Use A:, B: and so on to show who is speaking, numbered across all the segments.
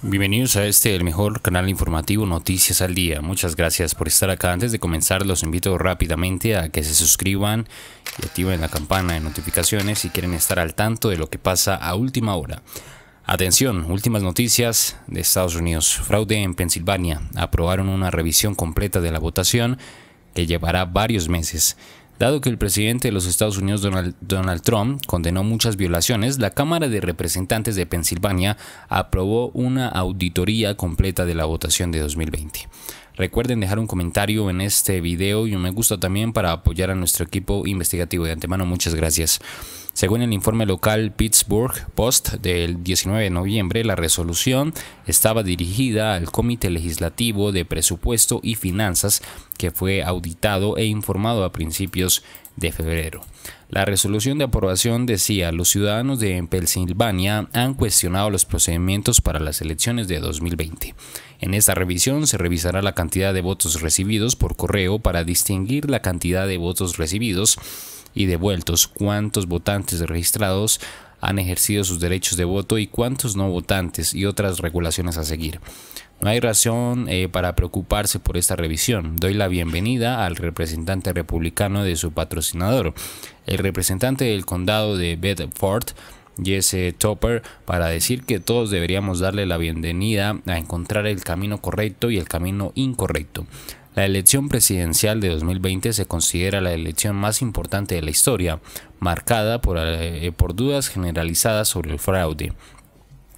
A: Bienvenidos a este, el mejor canal informativo Noticias al Día. Muchas gracias por estar acá. Antes de comenzar, los invito rápidamente a que se suscriban y activen la campana de notificaciones si quieren estar al tanto de lo que pasa a última hora. Atención, últimas noticias de Estados Unidos. Fraude en Pensilvania. Aprobaron una revisión completa de la votación que llevará varios meses. Dado que el presidente de los Estados Unidos, Donald, Trump, condenó muchas violaciones, la Cámara de Representantes de Pensilvania aprobó una auditoría completa de la votación de 2020. Recuerden dejar un comentario en este video y un me gusta también para apoyar a nuestro equipo investigativo de antemano. Muchas gracias. Según el informe local Pittsburgh Post del 19 de noviembre, la resolución estaba dirigida al Comité Legislativo de Presupuesto y Finanzas, que fue auditado e informado a principios de febrero. La resolución de aprobación decía, los ciudadanos de Pensilvania han cuestionado los procedimientos para las elecciones de 2020. En esta revisión se revisará la cantidad de votos recibidos por correo para distinguir la cantidad de votos recibidos y devueltos, cuántos votantes registrados han ejercido sus derechos de voto y cuántos no votantes y otras regulaciones a seguir. No hay razón eh, para preocuparse por esta revisión. Doy la bienvenida al representante republicano de su patrocinador, el representante del condado de Bedford, Jesse Topper, para decir que todos deberíamos darle la bienvenida a encontrar el camino correcto y el camino incorrecto. La elección presidencial de 2020 se considera la elección más importante de la historia, marcada eh, por, dudas generalizadas sobre el fraude,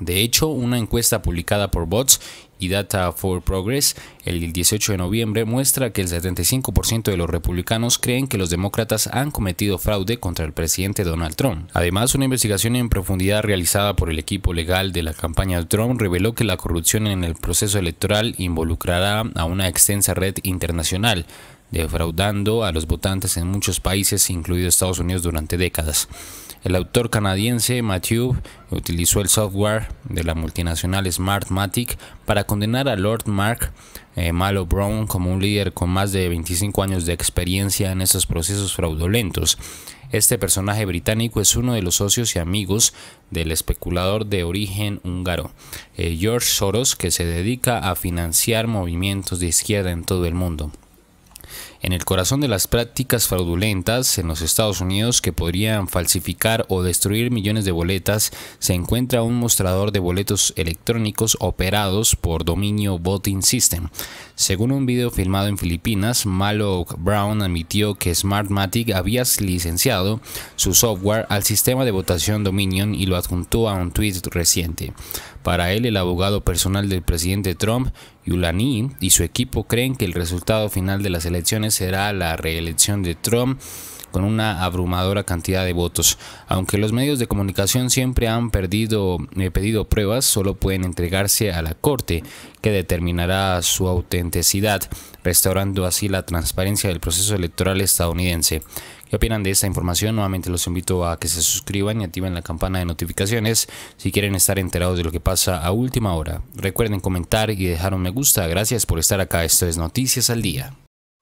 A: de hecho, una encuesta publicada por Bots y Data for Progress, el 18 de noviembre, muestra que el 75% de los republicanos creen que los demócratas han cometido fraude contra el presidente Donald Trump. Además, una investigación en profundidad realizada por el equipo legal de la campaña de Trump reveló que la corrupción en el proceso electoral involucrará a una extensa red internacional defraudando a los votantes en muchos países, incluido Estados Unidos, durante décadas. El autor canadiense Mathieu utilizó el software de la multinacional Smartmatic para condenar a Lord Mark eh, Malo Brown como un líder con más de 25 años de experiencia en estos procesos fraudulentos. Este personaje británico es uno de los socios y amigos del especulador de origen húngaro, eh, George Soros, que se dedica a financiar movimientos de izquierda en todo el mundo en el corazón de las prácticas fraudulentas en los Estados Unidos que podrían falsificar o destruir millones de boletas, se encuentra un mostrador de boletos electrónicos operados por Dominion Voting System. Según un video filmado en Filipinas, Malo Brown admitió que Smartmatic había licenciado su software al sistema de votación Dominion y lo adjuntó a un tweet reciente. Para él, el abogado personal del presidente Trump, Yulani, y su equipo creen que el resultado final de las elecciones será la reelección de Trump con una abrumadora cantidad de votos. Aunque los medios de comunicación siempre han perdido, eh, pedido pruebas, solo pueden entregarse a la Corte, que determinará su autenticidad, restaurando así la transparencia del proceso electoral estadounidense. ¿Qué opinan de esta información? Nuevamente los invito a que se suscriban y activen la campana de notificaciones si quieren estar enterados de lo que pasa a última hora. Recuerden comentar y dejar un me gusta. Gracias por estar acá. Esto es Noticias al Día.